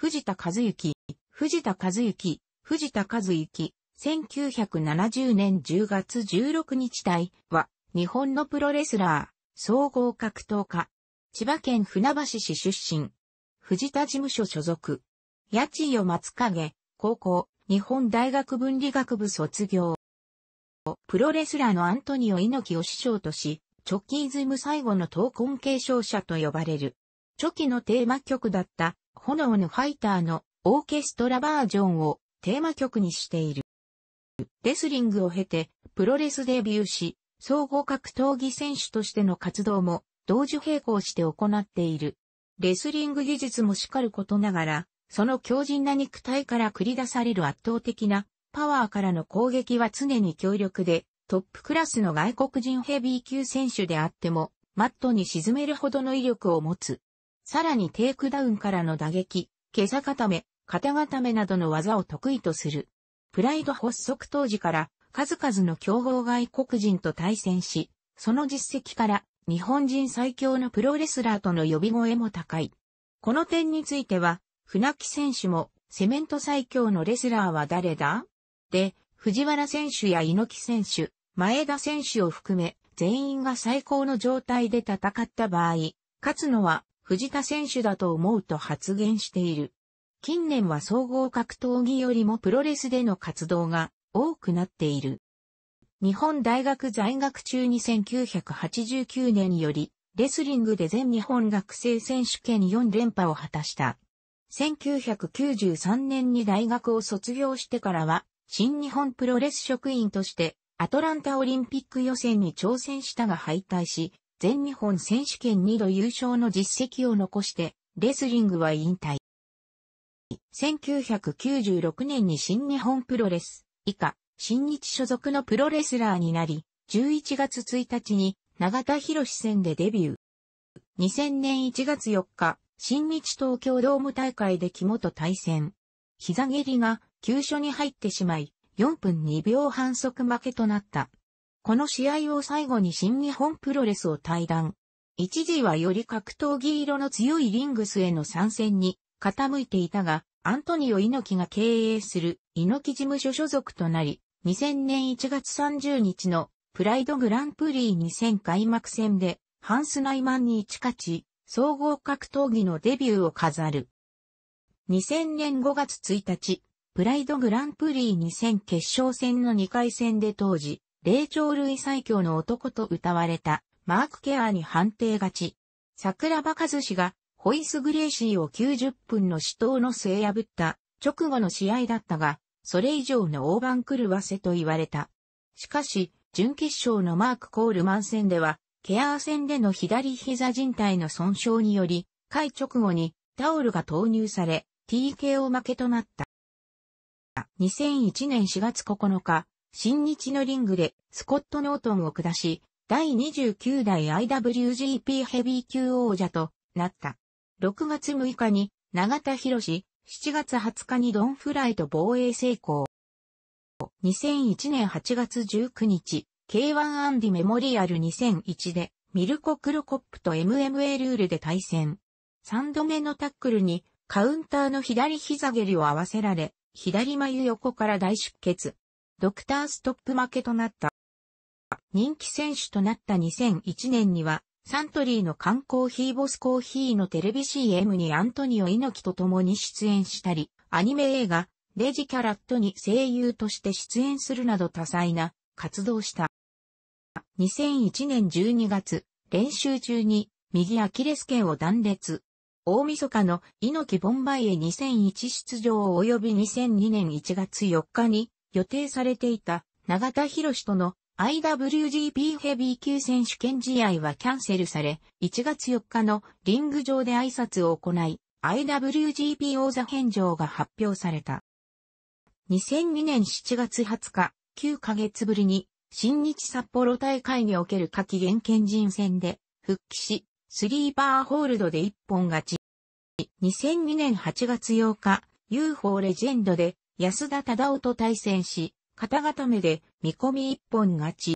藤田和幸、藤田和幸、藤田和幸、1970年10月16日体は、日本のプロレスラー、総合格闘家、千葉県船橋市出身、藤田事務所所属、八千代松影、高校、日本大学文理学部卒業。プロレスラーのアントニオ猪木を師匠とし、チョッキイズム最後の闘魂継承者と呼ばれる。チョキのテーマ曲だった炎のファイターのオーケストラバージョンをテーマ曲にしている。レスリングを経て、プロレスデビューし、総合格闘技選手としての活動も同時並行して行っている。レスリング技術も叱ることながら、その強靭な肉体から繰り出される圧倒的なパワーからの攻撃は常に強力で、トップクラスの外国人ヘビー級選手であっても、マットに沈めるほどの威力を持つ。さらにテイクダウンからの打撃、毛さ固め、肩固めなどの技を得意とする。プライド発足当時から数々の競合外国人と対戦し、その実績から日本人最強のプロレスラーとの呼び声も高い。この点については、船木選手もセメント最強のレスラーは誰だで、藤原選手や猪木選手、前田選手を含め全員が最高の状態で戦った場合、勝つのは藤田選手だと思うと発言している。近年は総合格闘技よりもプロレスでの活動が多くなっている。日本大学在学中に1989年より、レスリングで全日本学生選手権4連覇を果たした。1993年に大学を卒業してからは、新日本プロレス職員として、アトランタオリンピック予選に挑戦したが敗退し、全日本選手権2度優勝の実績を残して、レスリングは引退。1996年に新日本プロレス、以下、新日所属のプロレスラーになり、11月1日に永田博戦でデビュー。2000年1月4日、新日東京ドーム大会で肝と対戦。膝蹴りが急所に入ってしまい、4分2秒反則負けとなった。この試合を最後に新日本プロレスを退団。一時はより格闘技色の強いリングスへの参戦に傾いていたが、アントニオ猪木が経営する猪木事務所所属となり、2000年1月30日のプライドグランプリ2000開幕戦でハンスナイマンに一勝ち、総合格闘技のデビューを飾る。2000年5月1日、プライドグランプリ2000決勝戦の2回戦で当時、霊長類最強の男と歌われたマーク・ケアーに判定勝ち。桜庭和氏がホイス・グレイシーを90分の死闘の末破った直後の試合だったが、それ以上の大番狂わせと言われた。しかし、準決勝のマーク・コールマン戦では、ケアー戦での左膝人帯の損傷により、回直後にタオルが投入され、TKO 負けとなった。2001年4月9日、新日のリングでスコット・ノートンを下し、第29代 IWGP ヘビー級王者となった。6月6日に永田博士、7月20日にドンフライと防衛成功。2001年8月19日、K1 アンディメモリアル2001で、ミルコ・クロコップと MMA ルールで対戦。3度目のタックルに、カウンターの左膝蹴りを合わせられ、左眉横から大出血。ドクターストップ負けとなった。人気選手となった2001年には、サントリーの缶コーヒーボスコーヒーのテレビ CM にアントニオ猪木と共に出演したり、アニメ映画、レジキャラットに声優として出演するなど多彩な活動した。2001年12月、練習中に右アキレス腱を断裂。大晦日の猪木ボンバイへ2001出場及び2002年1月4日に予定されていた永田博士との IWGP ヘビー級選手権試合はキャンセルされ、1月4日のリング上で挨拶を行い、IWGP 王座返上が発表された。2002年7月20日、9ヶ月ぶりに、新日札幌大会における夏季限権人戦で、復帰し、スリーバーホールドで一本勝ち。2002年8月8日、UFO レジェンドで、安田忠夫と対戦し、肩固めで見込み一本勝ち。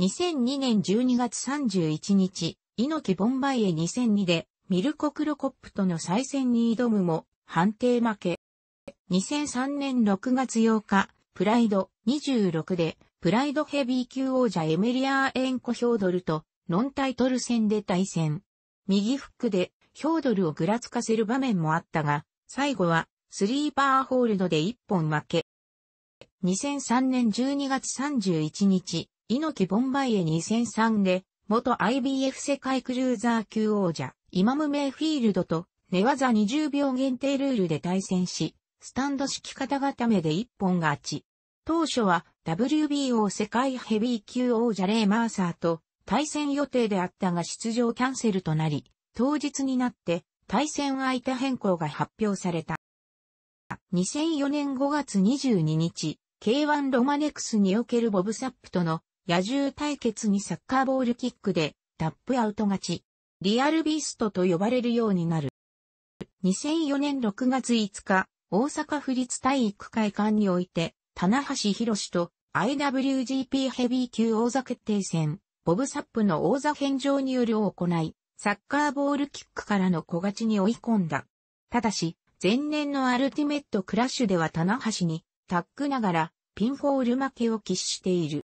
2002年12月31日、猪木ボンバイエ2002でミルコ・クロコップとの再戦に挑むも判定負け。2003年6月8日、プライド26でプライドヘビー級王者エメリアーエンコ・ヒョードルとノンタイトル戦で対戦。右フックでヒョードルをぐらつかせる場面もあったが、最後はスリーパーホールドで1本負け。2003年12月31日、猪木ボンバイエ2003で、元 IBF 世界クルーザー級王者、イマム・メイフィールドと、寝技20秒限定ルールで対戦し、スタンド式肩固めで一本勝ち。当初は WBO 世界ヘビー級王者レイ・マーサーと対戦予定であったが出場キャンセルとなり、当日になって対戦相手変更が発表された。2004年5月22日、K1 ロマネクスにおけるボブサップとの野獣対決にサッカーボールキックでタップアウト勝ち、リアルビーストと呼ばれるようになる。2004年6月5日、大阪府立体育会館において、棚橋博と IWGP ヘビー級王座決定戦、ボブサップの王座返上によるを行い、サッカーボールキックからの小勝ちに追い込んだ。ただし、前年のアルティメットクラッシュでは棚橋にタックながらピンフォール負けを喫している。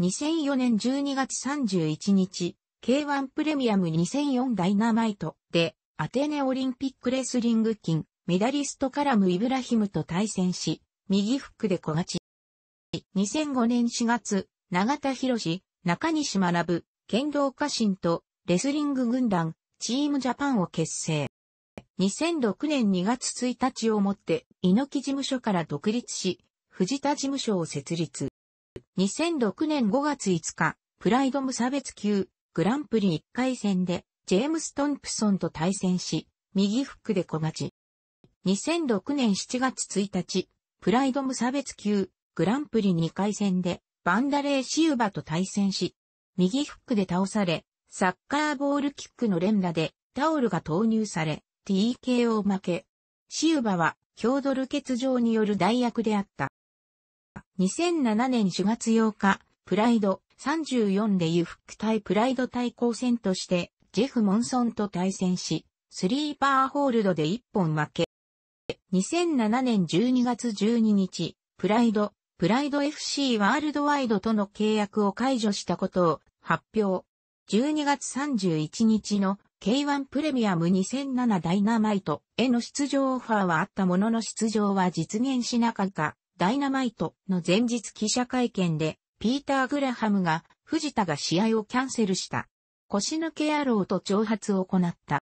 2004年12月31日、K1 プレミアム2004ダイナマイトでアテネオリンピックレスリング金メダリストカラム・イブラヒムと対戦し、右フックで小勝ち。2005年4月、長田博士、中西学、剣道家臣とレスリング軍団、チームジャパンを結成。2006年2月1日をもって、猪木事務所から独立し、藤田事務所を設立。2006年5月5日、プライド無差別級、グランプリ1回戦で、ジェームス・トンプソンと対戦し、右フックで小勝ち。2006年7月1日、プライド無差別級、グランプリ2回戦で、バンダレー・シウバと対戦し、右フックで倒され、サッカーボールキックの連打で、タオルが投入され、TKO 負け。シウバは、郷土ドル欠場による代役であった。2007年4月8日、プライド34でユフク対プライド対抗戦として、ジェフ・モンソンと対戦し、スリーパーホールドで1本負け。2007年12月12日、プライド、プライド FC ワールドワイドとの契約を解除したことを発表。12月31日の K1 プレミアム2007ダイナマイトへの出場オファーはあったものの出場は実現しなかったダイナマイトの前日記者会見でピーター・グラハムが藤田が試合をキャンセルした。腰抜け野郎と挑発を行った。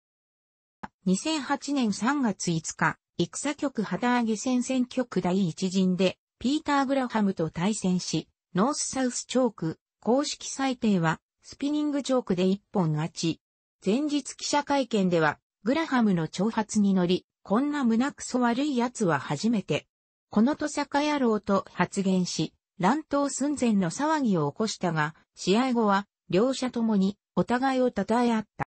2008年3月5日、戦局旗揚げ戦線局第一陣でピーター・グラハムと対戦し、ノースサウスチョーク公式裁定はスピニングチョークで一本勝ち。前日記者会見では、グラハムの挑発に乗り、こんな胸くそ悪い奴は初めて。このと坂野郎と発言し、乱闘寸前の騒ぎを起こしたが、試合後は、両者ともに、お互いを称え合った。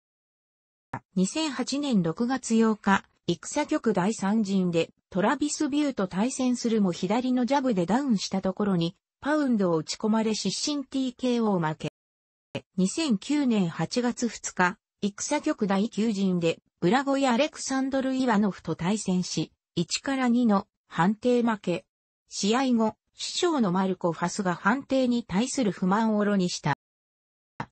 2008年6月8日、戦局第三陣で、トラビス・ビューと対戦するも左のジャブでダウンしたところに、パウンドを打ち込まれ失神 TKO 負け。2009年8月2日、戦局第9陣で、裏越アレクサンドル・イワノフと対戦し、1から2の判定負け。試合後、師匠のマルコ・ファスが判定に対する不満を炉にした。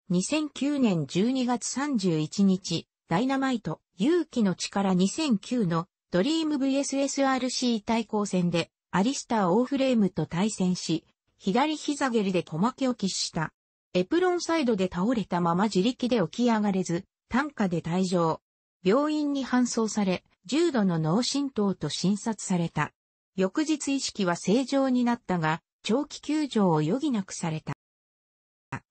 2009年12月31日、ダイナマイト、勇気の力2009のドリーム VSSRC 対抗戦で、アリスター・オーフレームと対戦し、左膝蹴りで小負けを喫した。エプロンサイドで倒れたまま自力で起き上がれず、担架で退場。病院に搬送され、重度の脳震盪と診察された。翌日意識は正常になったが、長期休場を余儀なくされた。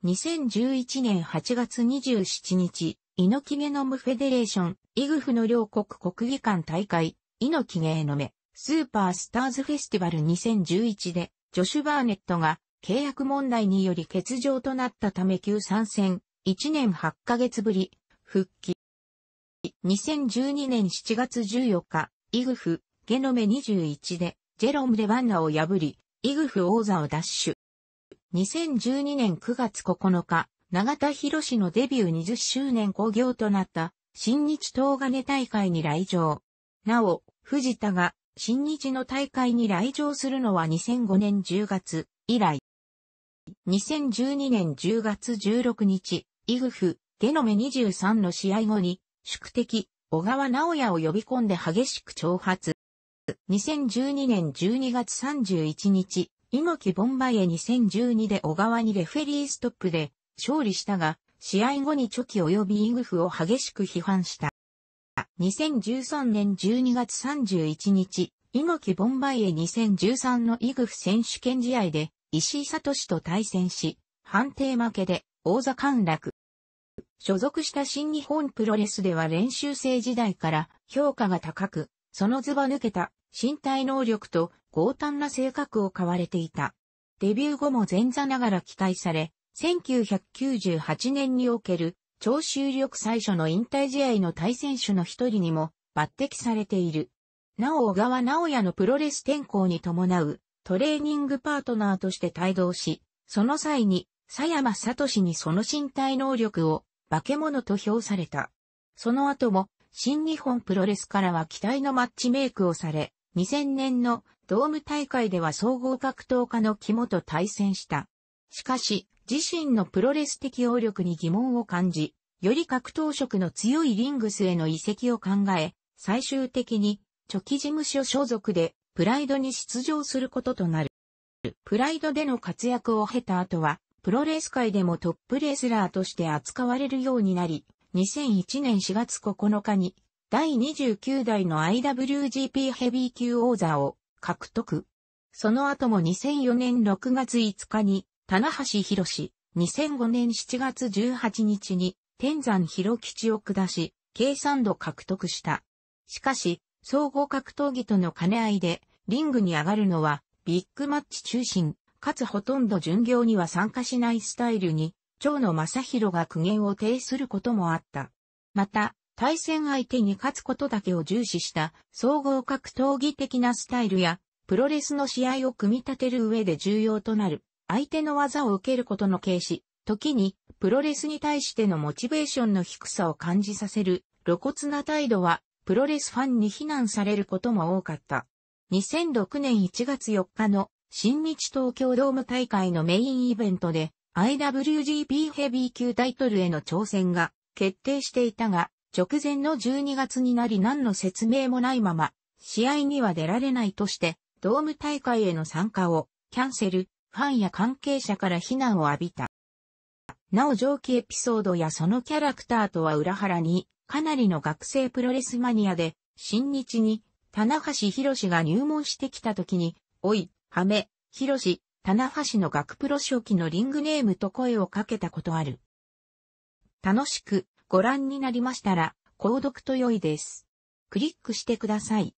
2011年8月27日、猪木ゲノムフェデレーション、イグフの両国国技館大会、猪木ゲノメ、スーパースターズフェスティバル2011で、ジョシュ・バーネットが契約問題により欠場となったため急参戦、1年8ヶ月ぶり、復帰。2012年7月14日、イグフ、ゲノメ21で、ジェロム・レバンナを破り、イグフ王座を奪取。2012年9月9日、永田博士のデビュー20周年興行となった、新日東金大会に来場。なお、藤田が、新日の大会に来場するのは2005年10月以来。2012年10月16日、イグフ、ゲノメ23の試合後に、宿敵、小川直也を呼び込んで激しく挑発。2012年12月31日、猪木ボンバイエ2012で小川にレフェリーストップで勝利したが、試合後にチョキ及びイグフを激しく批判した。2013年12月31日、猪木ボンバイエ2013のイグフ選手権試合で石井聡と対戦し、判定負けで王座陥落。所属した新日本プロレスでは練習生時代から評価が高く、そのズバ抜けた身体能力と強胆な性格を買われていた。デビュー後も前座ながら期待され、1998年における超集力最初の引退試合の対戦手の一人にも抜擢されている。なお小川直也のプロレス転向に伴うトレーニングパートナーとして帯同し、その際に、佐山聡にその身体能力を化け物と評された。その後も、新日本プロレスからは期待のマッチメイクをされ、2000年のドーム大会では総合格闘家の肝と対戦した。しかし、自身のプロレス適応力に疑問を感じ、より格闘職の強いリングスへの移籍を考え、最終的に、貯金事務所所属で、プライドに出場することとなる。プライドでの活躍を経た後は、プロレース界でもトップレスラーとして扱われるようになり、2001年4月9日に第29代の IWGP ヘビー級王座を獲得。その後も2004年6月5日に、棚橋博士、2005年7月18日に、天山広吉を下し、計算度獲得した。しかし、総合格闘技との兼ね合いで、リングに上がるのは、ビッグマッチ中心、かつほとんど巡業には参加しないスタイルに、長野正宏が苦言を呈することもあった。また、対戦相手に勝つことだけを重視した総合格闘技的なスタイルや、プロレスの試合を組み立てる上で重要となる、相手の技を受けることの軽視、時に、プロレスに対してのモチベーションの低さを感じさせる、露骨な態度は、プロレスファンに非難されることも多かった。2006年1月4日の新日東京ドーム大会のメインイベントで IWGP ヘビー級タイトルへの挑戦が決定していたが、直前の12月になり何の説明もないまま、試合には出られないとして、ドーム大会への参加をキャンセル、ファンや関係者から非難を浴びた。なお上記エピソードやそのキャラクターとは裏腹に、かなりの学生プロレスマニアで、新日に、棚橋博士が入門してきた時に、おい、羽目、広ロ棚橋の学プロ初期のリングネームと声をかけたことある。楽しくご覧になりましたら、購読と良いです。クリックしてください。